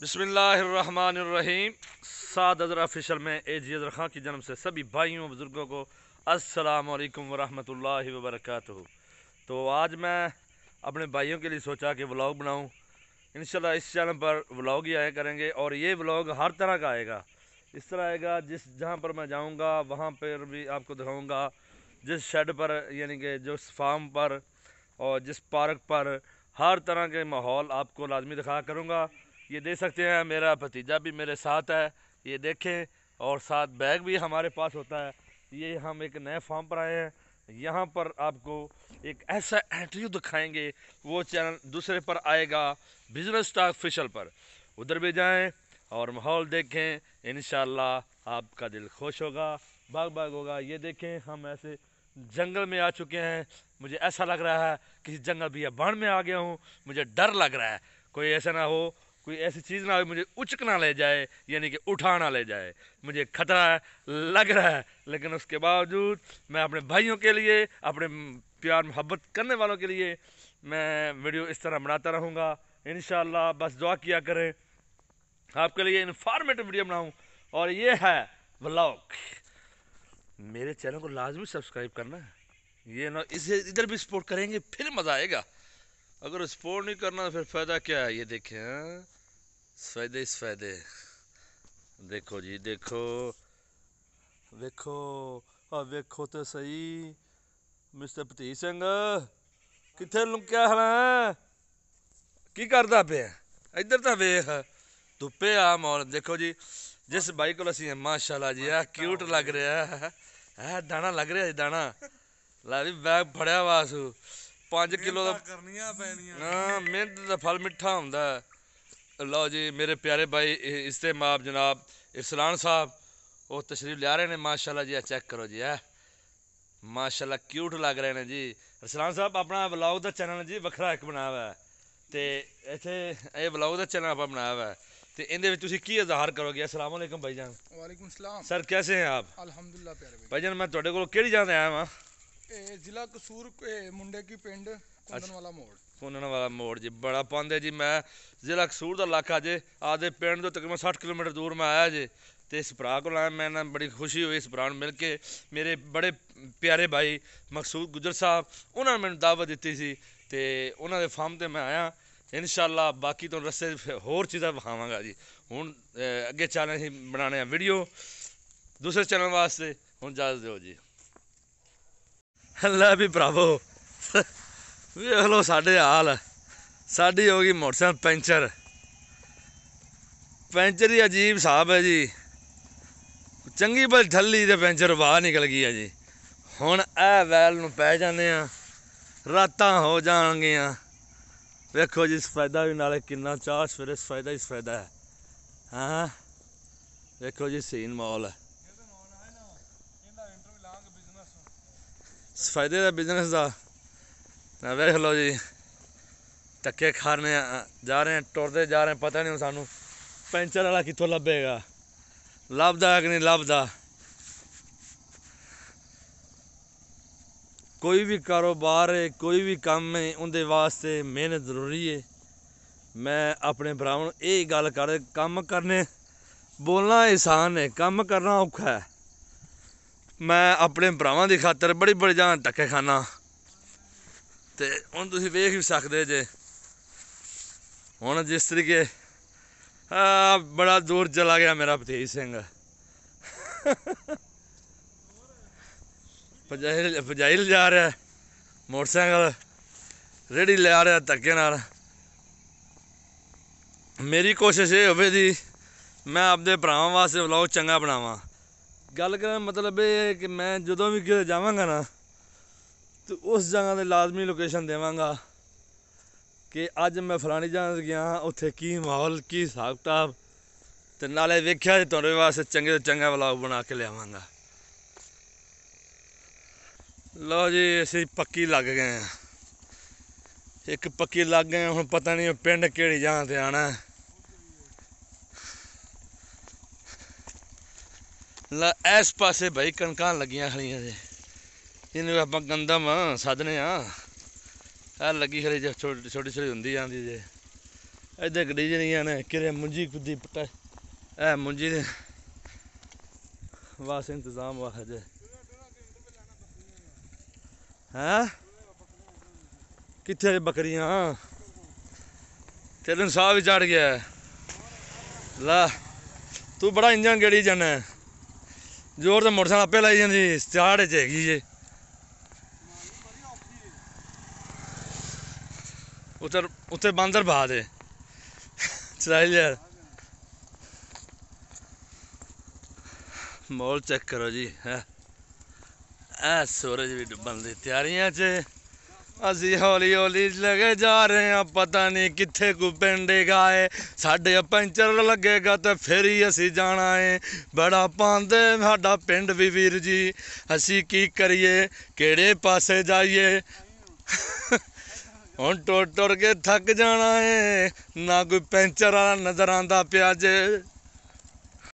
बसमीम साद अजर ऑफिशल में ए जी अजर खां की जन्म से सभी भाइयों बुज़ुर्गों को अस्सलाम वालेकुम वरहमतुल्लाहि वबरकातुहू तो आज मैं अपने भाइयों के लिए सोचा कि व्लॉग बनाऊं इंशाल्लाह इस चैनल पर व्लॉग ही आया करेंगे और ये व्लॉग हर तरह का आएगा इस तरह आएगा जिस जहाँ पर मैं जाऊँगा वहाँ पर भी आपको दिखाऊँगा जिस शेड पर यानी कि जिस फार्म पर और जिस पार्क पर हर तरह के माहौल आपको लाजमी दिखाया करूँगा ये देख सकते हैं मेरा भतीजा भी मेरे साथ है ये देखें और साथ बैग भी हमारे पास होता है ये हम एक नए फॉर्म पर आए हैं यहाँ पर आपको एक ऐसा इंटरव्यू दिखाएंगे वो चैनल दूसरे पर आएगा बिजनेस स्टॉक फिशल पर उधर भी जाएं और माहौल देखें इन आपका दिल खुश होगा बाग बाग होगा ये देखें हम ऐसे जंगल में आ चुके हैं मुझे ऐसा लग रहा है किसी जंगल भी बाढ़ में आ गया हूँ मुझे डर लग रहा है कोई ऐसा ना हो कोई ऐसी चीज़ ना हो मुझे उचक ना ले जाए यानी कि उठा ना ले जाए मुझे खतरा लग रहा है लेकिन उसके बावजूद मैं अपने भाइयों के लिए अपने प्यार मोहब्बत करने वालों के लिए मैं वीडियो इस तरह बनाता रहूँगा इन बस दुआ किया करें आपके लिए इन्फॉर्मेटिव वीडियो बनाऊँ और ये है ब्लॉग मेरे चैनल को लाजमी सब्सक्राइब करना है ये ना इसे इधर भी सपोर्ट करेंगे फिर मज़ा आएगा अगर सपोर्ट नहीं करना तो फिर फ़ायदा क्या है ये देखें हाँ। ਸਫੈਦੇ ਸਫੈਦੇ ਦੇਖੋ ਜੀ ਦੇਖੋ ਵੇਖੋ ਆ ਵੇਖੋ ਤੇ ਸਹੀ ਮਿਸਟਰ ਭਤੀ ਸਿੰਘ ਕਿੱਥੇ ਲੁਕਿਆ ਹਲਾ ਕੀ ਕਰਦਾ ਪਿਆ ਇੱਧਰ ਤਾਂ ਵੇਖ ਧੁੱਪੇ ਆ ਮੌਲ ਦੇਖੋ ਜੀ ਜਿਸ ਬਾਈ ਕੋਲ ਅਸੀਂ ਮਾਸ਼ਾਅੱਲਾ ਜੀ ਆ ਕਿਊਟ ਲੱਗ ਰਿਹਾ ਹੈ ਦਾਣਾ ਲੱਗ ਰਿਹਾ ਜੀ ਦਾਣਾ ਲੈ ਵੀ ਬੈਗ ਫੜਿਆ ਵਾਸੂ 5 ਕਿਲੋ ਦਾ ਕਰਨੀਆਂ ਪੈਣੀਆਂ ਹਾਂ ਮਿਹਨਤ ਦਾ ਫਲ ਮਿੱਠਾ ਹੁੰਦਾ ਲਓ ਜੀ ਮੇਰੇ ਪਿਆਰੇ ਭਾਈ ਇਸਤੇਮਾਬ ਜਨਾਬ ਇਰਸਲਾਨ ਸਾਹਿਬ ਉਹ ਤਸ਼ਰੀਫ ਲਿਆ ਰਹੇ ਨੇ ਮਾਸ਼ਾਅੱਲਾ ਜੀ ਆ ਚੈੱਕ ਕਰੋ ਜੀ ਆ ਮਾਸ਼ਾਅੱਲਾ ਕਿਊਟ ਲੱਗ ਰਹੇ ਨੇ ਜੀ ਇਰਸਲਾਨ ਸਾਹਿਬ ਆਪਣਾ ਵਲੌਗ ਦਾ ਚੈਨਲ ਜੀ ਵੱਖਰਾ ਇੱਕ ਬਣਾਇਆ ਹੋਇਆ ਤੇ ਇੱਥੇ ਇਹ ਵਲੌਗ ਦਾ ਚੈਨਲ ਆਪਾਂ ਬਣਾਇਆ ਹੋਇਆ ਤੇ ਇਹਦੇ ਵਿੱਚ ਤੁਸੀਂ ਕੀ ਇਜ਼ਹਾਰ ਕਰੋਗੇ ਅਸਲਾਮ ਅਲੈਕਮ ਜਾਨ ਵਾਲੇਕੁਮ ਸਲਾਮ ਸਰ ਕਿਵੇਂ ਆਪ ਅਲਹਮਦੁਲਿਲਾ ਪਿਆਰੇ ਭਾਈ ਜਾਨ ਮੈਂ ਤੁਹਾਡੇ ਕੋਲ ਕਿਹੜੀ ਜਾਂਦੇ ਆਇਆ ਹਾਂ ਜ਼ਿਲ੍ਹਾ ਕਸੂਰ ਮੁੰਡੇ ਕੀ ਪਿੰਡ ਕੁੰਦਨ ਵਾਲਾ ਮੋੜ ਪੁੰਨਣ ਵਾਲਾ ਮੋੜ ਜੀ ਬੜਾ ਪਾਉਂਦੇ ਜੀ ਮੈਂ ਜ਼ਿਲ੍ਹਾ ਕਸੂਰ ਦਾ ਇਲਾਕਾ ਜੇ ਆਦੇ ਪਿੰਡ ਤੋਂ ਤਕਰੀਬਨ 60 ਕਿਲੋਮੀਟਰ ਦੂਰ ਮੈਂ ਆਇਆ ਜੇ ਤੇ ਇਸ ਭਰਾ ਕੋਲ ਆਇਆ ਮੈਂ ਨਾ ਬੜੀ ਖੁਸ਼ੀ ਹੋਈ ਇਸ ਭਰਾ ਨੂੰ ਮਿਲ ਕੇ ਮੇਰੇ ਬੜੇ ਪਿਆਰੇ ਭਾਈ ਮਕਸੂਦ ਗੁਜਰ ਸਾਹਿਬ ਉਹਨਾਂ ਨੇ ਮੈਨੂੰ ਦਾਵਤ ਦਿੱਤੀ ਸੀ ਤੇ ਉਹਨਾਂ ਦੇ ਫਾਰਮ ਤੇ ਮੈਂ ਆਇਆ ਇਨਸ਼ਾਅੱਲਾ ਬਾਕੀ ਤੋਂ ਰਸਤੇ ਹੋਰ ਚੀਜ਼ਾਂ ਵਿਖਾਵਾਂਗਾ ਜੀ ਹੁਣ ਅੱਗੇ ਚੱਲ ਅਸੀਂ ਬਣਾਣੇ ਆ ਵੀਡੀਓ ਦੂਸਰੇ ਚੈਨਲ ਵਾਸਤੇ ਹੁਣ ਜਾਜ਼ ਦਿਓ ਜੀ ਅੱਲਾ ਵੀ ਭਰਾਵੋ ਵੇਖ ਲੋ ਸਾਡੇ ਹਾਲ ਸਾਡੀ ਹੋ ਗਈ ਮੋਟਰਸਾਈਕਲ ਪੈਂਚਰ ਪੈਂਚਰ ਹੀ ਅਜੀਬ ਹਿਸਾਬ ਹੈ ਜੀ ਚੰਗੀ ਬਲ ਢੱਲੀ ਤੇ ਪੈਂਚਰ ਬਾਹਰ ਨਿਕਲ ਗਈ ਹੈ ਜੀ ਹੁਣ ਇਹ ਵੈਲ ਨੂੰ ਪੈ ਜਾਂਦੇ ਆ ਰਾਤਾਂ ਹੋ ਜਾਣਗੀਆਂ ਵੇਖੋ ਜੀ ਸਫਾਇਦਾ ਵੀ ਨਾਲੇ ਕਿੰਨਾ ਚਾਹ ਸਵੇਰੇ ਸਫਾਇਦਾ ਹੀ ਸਫਾਇਦਾ ਹੈ ਹਾਂ ਵੇਖੋ ਜੀ ਸੀਨ ਮਾਲ ਹੈ ਸਫਾਇਦੇ ਦਾ ਬਿਜ਼ਨਸ ਦਾ ਨਾ ਵੇਖ ਲਓ ਜੀ ਟੱਕੇ ਖਾਣੇ ਜਾ ਰਹੇ ਆ ਟੁਰਦੇ ਜਾ ਰਹੇ ਪਤਾ ਨਹੀਂ ਸਾਨੂੰ ਪੈਂਚਰ ਵਾਲਾ ਕਿੱਥੋਂ ਲੱਭੇਗਾ ਲੱਭਦਾ ਕਿ ਨਹੀਂ ਲੱਭਦਾ ਕੋਈ ਵੀ ਕਾਰੋਬਾਰ ਹੈ ਕੋਈ ਵੀ ਕੰਮ ਹੈ ਉਹਦੇ ਵਾਸਤੇ ਮਿਹਨਤ ਜ਼ਰੂਰੀ ਹੈ ਮੈਂ ਆਪਣੇ ਭਰਾਵਾਂ ਨੂੰ ਇਹ ਗੱਲ ਕਰ ਕੰਮ ਕਰਨੇ ਬੋਲਣਾ ਆਸਾਨ ਹੈ ਕੰਮ ਕਰਨਾ ਔਖਾ ਹੈ ਮੈਂ ਆਪਣੇ ਭਰਾਵਾਂ ਦੀ ਖਾਤਰ ਬੜੀ ਬੜੀ ਜਾਨ ਧੱਕੇ ਖਾਣਾ ਤੇ ਹੁਣ ਤੁਸੀਂ ਵੇਖ ਵੀ ਸਕਦੇ ਜੇ ਹੁਣ ਜਿਸ ਤਰੀਕੇ ਆ ਬੜਾ ਦੂਰ ਚਲਾ ਗਿਆ ਮੇਰਾ ਭਤੇਜ ਸਿੰਘ ਪਜਾਇਲ ਪਜਾਇਲ ਜਾ ਰਿਹਾ ਮੋਟਰਸਾਈਕਲ ਰੇੜੀ ਆ ਰਿਹਾ ਧੱਕੇ ਨਾਲ ਮੇਰੀ ਕੋਸ਼ਿਸ਼ ਇਹ ਹੋਵੇ ਦੀ ਮੈਂ ਆਪਦੇ ਭਰਾਵਾਂ ਵਾਸਤੇ ਵਲੌਗ ਚੰਗਾ ਬਣਾਵਾਂ ਗੱਲ ਕਰਨ ਮਤਲਬ ਇਹ ਕਿ ਮੈਂ ਜਦੋਂ ਵੀ ਕਿਤੇ ਜਾਵਾਂਗਾ ਨਾ ਤੇ ਉਸ ਜਗ੍ਹਾ ਦੇ ਲਾਜ਼ਮੀ ਲੋਕੇਸ਼ਨ ਦੇਵਾਂਗਾ ਕਿ ਅੱਜ ਮੈਂ ਫਲਾਣੀ ਜਗ੍ਹਾ ਤੇ ਗਿਆ ਉੱਥੇ ਕੀ ਮਾਹੌਲ ਕੀ ਹਿਸਾਬ ਤੇ ਨਾਲੇ ਵੇਖਿਆ ਜੇ ਤੁਹਾਡੇ ਵਾਸਤੇ ਚੰਗੇ ਤੋਂ ਚੰਗਾ ਵਲੌਗ ਬਣਾ ਕੇ ਲਿਆਵਾਂਗਾ ਲਓ ਜੀ ਅਸੀਂ ਪੱਕੀ ਲੱਗ ਗਏ ਆ ਇੱਕ ਪੱਕੀ ਲੱਗ ਗਏ ਹੁਣ ਪਤਾ ਨਹੀਂ ਪਿੰਡ ਕਿਹੜੀ ਜਗ੍ਹਾ ਤੇ ਆਣਾ ਲਾ ਇਸ ਪਾਸੇ ਭਾਈ ਕਣਕਾਂ ਲੱਗੀਆਂ ਖੜੀਆਂ ਜੇ ਇਹਨੂੰ ਆਪਾਂ ਗੰਦਮ ਸਾਧਨੇ ਆ ਆ ਲੱਗੀ ਖਰੇ ਛੋਟੀ ਛੋਟੀ ਛੋਟੀ ਹੁੰਦੀ ਜਾਂਦੀ ਜੇ ਇੱਧਰ ਗੱਡੀ ਆ ਨੇ ਕਿਰੇ ਮੁੰਜੀ ਕੁੱਦੀ ਪਟਾ ਐ ਮੁੰਜੀ ਦੇ ਵਾਸ ਇੰਤਜ਼ਾਮ ਵਾਹ ਜੇ ਹਾਂ ਕਿੱਥੇ ਬੱਕਰੀਆਂ ਤੇਨ ਸਾਹ ਵੀ ਚੜ ਗਿਆ ਲਾ ਤੂੰ ਬੜਾ ਇੰਜਾਂ ਗੜੀ ਜਾਣਾ ਜ਼ੋਰ ਤੇ ਮੋਟਰਸਾਈਕਲ ਆਪੇ ਲਾਈ ਜਾਂਦੀ ਸਟਾਰਟ ਚ ਹੈਗੀ ਜੇ ਬਾਂਦਰ uter ਦੇ ਚਲਾਈ ਟ੍ਰੇਲਰ ਮੋਲ ਚੈੱਕ ਕਰੋ ਜੀ ਹੈ ਐ ਸੂਰਜ ਵੀ ਡੁੱਬਣ ਦੀ ਤਿਆਰੀਆਂ 'ਚ ਅਸੀਂ ਹੌਲੀ ਹੌਲੀ ਲਗੇ ਜਾ ਰਹੇ ਆ ਪਤਾ ਨਹੀਂ ਕਿੱਥੇ ਕੋ ਪਿੰਡੇਗਾ ਏ ਸਾਡੇ ਪੈਂਚਰ ਲੱਗੇਗਾ ਤੇ ਫਿਰ ਹੀ ਅਸੀਂ ਜਾਣਾ ਏ ਬੜਾ ਪਾਂਦੇ ਸਾਡਾ ਪਿੰਡ ਵੀ ਵੀਰ ਜੀ ਅਸੀਂ ਕੀ ਕਰੀਏ ਕਿਹੜੇ ਪਾਸੇ ਜਾਈਏ ਹੁਣ ਟੁਰ ਟੁਰ ਕੇ ਥੱਕ ਜਾਣਾ ਏ ਨਾ ਕੋਈ ਪੈਂਚਰ ਵਾਲਾ ਨਜ਼ਰ ਆਂਦਾ ਪਿਆ ਜੇ